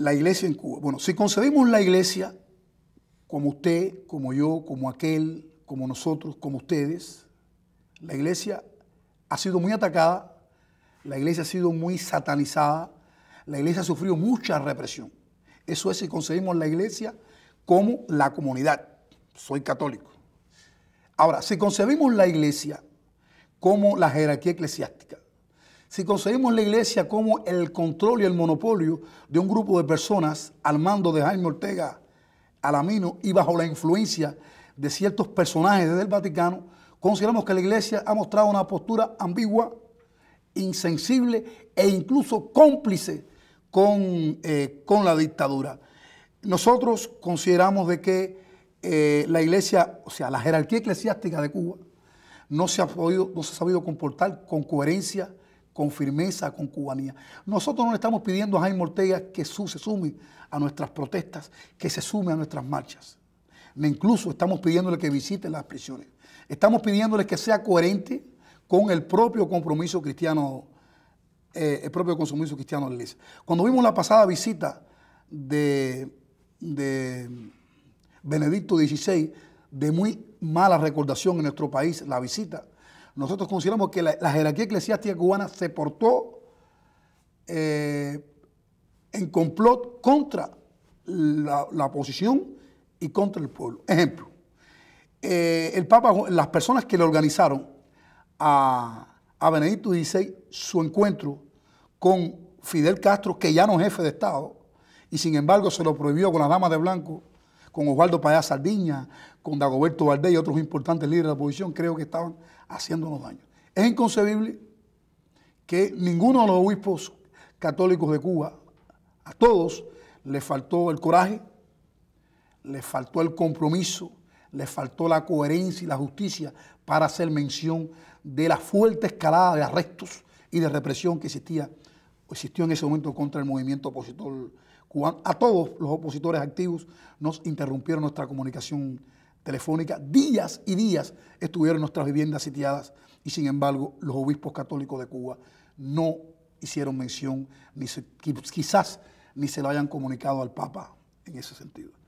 la iglesia en Cuba. Bueno, si concebimos la iglesia como usted, como yo, como aquel, como nosotros, como ustedes, la iglesia ha sido muy atacada, la iglesia ha sido muy satanizada, la iglesia ha sufrido mucha represión. Eso es si concebimos la iglesia como la comunidad. Soy católico. Ahora, si concebimos la iglesia como la jerarquía eclesiástica, si conseguimos la iglesia como el control y el monopolio de un grupo de personas al mando de Jaime Ortega, Alamino y bajo la influencia de ciertos personajes desde el Vaticano, consideramos que la iglesia ha mostrado una postura ambigua, insensible e incluso cómplice con, eh, con la dictadura. Nosotros consideramos de que eh, la iglesia, o sea, la jerarquía eclesiástica de Cuba, no se ha podido, no se ha sabido comportar con coherencia, con firmeza, con cubanía. Nosotros no le estamos pidiendo a Jaime Ortega que se sume a nuestras protestas, que se sume a nuestras marchas. incluso estamos pidiéndole que visite las prisiones. Estamos pidiéndole que sea coherente con el propio compromiso cristiano, eh, el propio compromiso cristiano de la iglesia. Cuando vimos la pasada visita de, de Benedicto XVI, de muy mala recordación en nuestro país, la visita, nosotros consideramos que la, jerarquía eclesiástica cubana se portó eh, en complot contra la, oposición y contra el pueblo. Ejemplo, eh, el Papa, las personas que le organizaron a, a Benedicto XVI su encuentro con Fidel Castro, que ya no es jefe de Estado, y sin embargo se lo prohibió con la dama de blanco con Osvaldo Payá Sardiña, con Dagoberto Valdés y otros importantes líderes de la oposición, creo que estaban haciéndonos daño. Es inconcebible que ninguno de los obispos católicos de Cuba, a todos, les faltó el coraje, les faltó el compromiso, les faltó la coherencia y la justicia para hacer mención de la fuerte escalada de arrestos y de represión que existía existió en ese momento contra el movimiento opositor a todos los opositores activos nos interrumpieron nuestra comunicación telefónica. Días y días estuvieron nuestras viviendas sitiadas y sin embargo los obispos católicos de Cuba no hicieron mención, ni quizás ni se lo hayan comunicado al Papa en ese sentido.